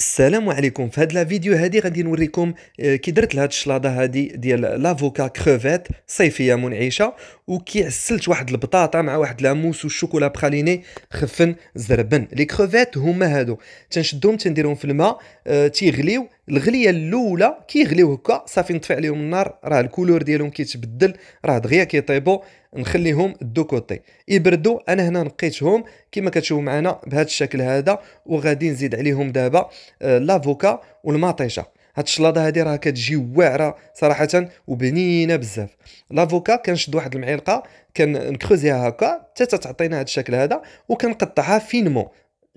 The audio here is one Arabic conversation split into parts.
السلام عليكم في هاد الفيديو هذه هادي غادي نوريكم آه، كي درت لهاد الشلاضه هذه ديال لافوكا كروفيت صيفيه منعشه وكي عسلت واحد البطاطا مع واحد لاموس والشوكولا بخاليني خفن زربن لي كروفيت هما هادو تنشدهم تنديرهم في الماء آه، تيغليو الغليه الاولى كيغليو هكا صافي نطفي عليهم النار راه الكولور ديالهم كيتبدل راه دغيا كيطيبوا نخليهم دو كوتي يبردوا انا هنا نقيتهم كما كتشوفوا معنا بهذا الشكل هذا وغادي نزيد عليهم دابا آه، لافوكا والمطيشه هاد الشلاضه هادي راه كتجي واعره صراحه وبنينه بزاف لافوكا كنشد واحد المعلقه كنكخوزيها هكا حتى تعطينا هاد الشكل هذا وكنقطعها فينمون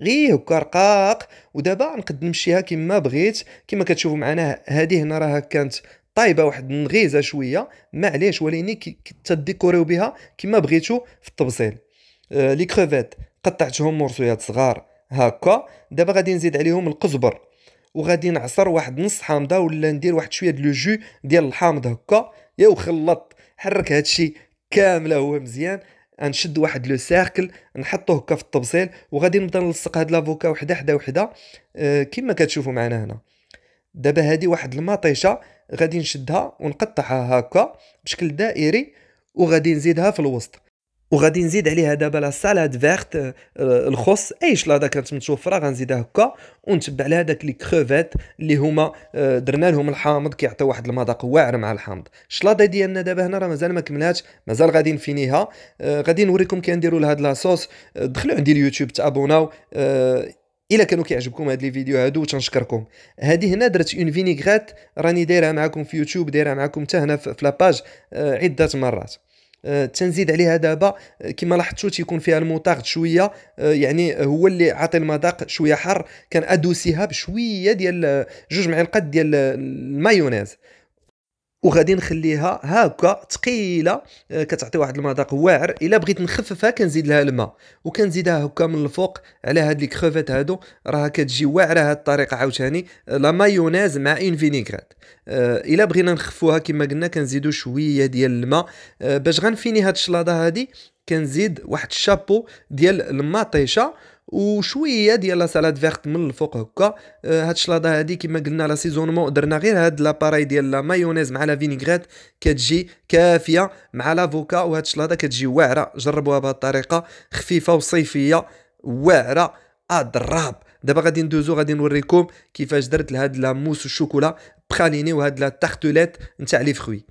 غير هكا رقاق ودابا نقد نمشيها كما بغيت كما كتشوفوا معنا هذه هنا راه كانت طايبه واحد النغيزه شويه معليش وليني تديكوريو بها كما بغيتو في التبصيل آه لي كروفيت قطعتهم مرسويات صغار هكا دابا غادي نزيد عليهم القزبر وغادي نعصر واحد نص حامضه ولا ندير واحد شويه لو جو ديال الحامض هكا يا وخلط حرك هادشي كامله هو مزيان نشد واحد لو سيركل نحطوه هكا في الطبسيل وغادي نبدا نلصق هاد لافوكا وحده حدا وحده آه، كيما كما كتشوفوا معنا هنا دابا هادي واحد المطيشه غادي نشدها ونقطعها هكا بشكل دائري وغادي نزيدها في الوسط وغادي نزيد عليها دابا لا سالاد فيرت آه، آه، الخص اي شلا كانت متوفره غنزيدها هكا ونتبع لها داك لي كروفيت اللي هما آه، درنا لهم الحامض كيعطي واحد المذاق واعر مع الحامض الشلاضه ديالنا دابا هنا راه مازال ما كملاتش مازال غادي نفينيها غادي نوريكم كنديروا لهاد لاصوص دخلوا عندي اليوتيوب تابوناو الا كانوا كيعجبكم هاد لي فيديو هادو تنشكركم هادي هنا درت اون فينيغريت راني دايرها معكم في يوتيوب دايرها معكم حتى هنا في لاباج عده مرات تنزيد عليها دابا كما لاحظتوا تيكون فيها الموطاغ شويه آه، يعني هو اللي عاطي المذاق شويه حار كان ادوسيها بشويه ديال آه، جوج معلقات ديال المايونيز وغادي نخليها هاكا ثقيله آه، كتعطي واحد المذاق واعر الا بغيت نخففها كنزيد لها الماء وكنزيدها هكا من الفوق على هاد لي كروفيت هادو راها كتجي واعره هاد الطريقه عاوتاني آه، لا مايونيز مع اون فينيغريت آه، الا بغينا نخفوها كما قلنا كنزيدو شويه ديال الماء باش غنفيني هاد الشلاضه هادي كنزيد واحد الشابو ديال الماطيشه وشويه ديال لا سالاد فيرت من الفوق هكا آه، هاد الشلاضه هادي كما قلنا لا سيزونمون درنا غير هاد لاباري ديال لا مايونيز مع لا فينيغريت كتجي كافيه مع لافوكا وهاد الشلاضه كتجي واعره جربوها بهاد الطريقه خفيفه وصيفيه واعره اضراب دابا غادي ندوزو غادي نوريكم كيفاش درت لهاد لا موس الشوكولا بخاليني وهاد لا تارتوليت نتاع لي فخوي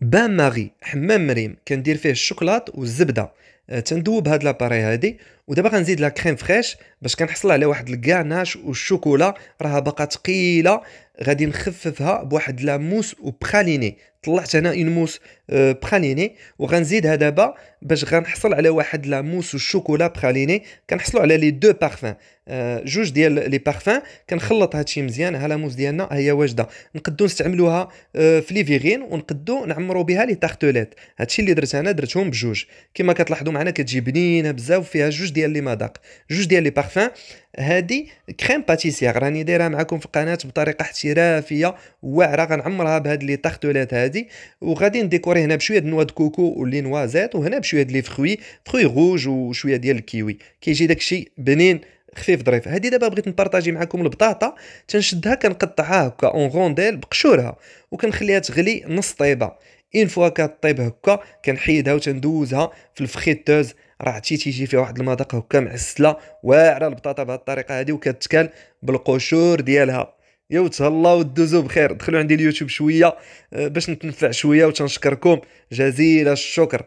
بان ماغي حمام مريم كندير فيه الشوكولات والزبده آه، تندوب هاد لاباري هادي ودابا غنزيد لا كريم فريش باش كنحصل على واحد الكاناش والشوكولا راها باقا ثقيله غادي نخففها بواحد لا موس وبخاليني طلعت انا اون موس آه، بخاليني وغنزيدها دابا باش غنحصل على واحد لا موس والشوكولا بخاليني كنحصلوا على لي دو بارفان آه، جوج ديال لي بارفان كنخلط هادشي مزيان ها لا موس ديالنا هي واجده نقدو نستعملوها في لي فيغين ونقدو نعمرو بها لي تارتليت هادشي اللي درت انا درتهم بجوج كما كتلاحظوا معنا كتجي بنينه بزاف وفيها جوج ديال لي مذاق جوج ديال لي بارفان هادي كريم باتيسيير راني دايرها معكم في القناه بطريقه احترافيه واعره غنعمرها بهاد لي تارتولات هادي وغادي نديكوري هنا بشويه ديال نوا كوكو ولي نوازيت وهنا بشويه ديال لي فخوي فخوي غوج وشويه ديال الكيوي كيجي داكشي بنين خفيف ظريف هادي دابا بغيت نبارطاجي معكم البطاطا تنشدها كنقطعها هكا اون غونديل بقشورها وكنخليها تغلي نص طيبه اون فوا كطيب هكا كنحيدها وتندوزها في الفخيتوز راه عرفتي تيجي فيها واحد المذاق هكا معسله واعره البطاطا بهذه الطريقه هذه وكتكال بالقشور ديالها يو وتهلاو ودوزو بخير دخلوا عندي اليوتيوب شويه آه، باش نتنفع شويه وتنشكركم جزيل الشكر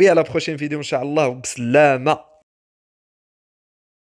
ويلا بروشين فيديو ان شاء الله وبسلامه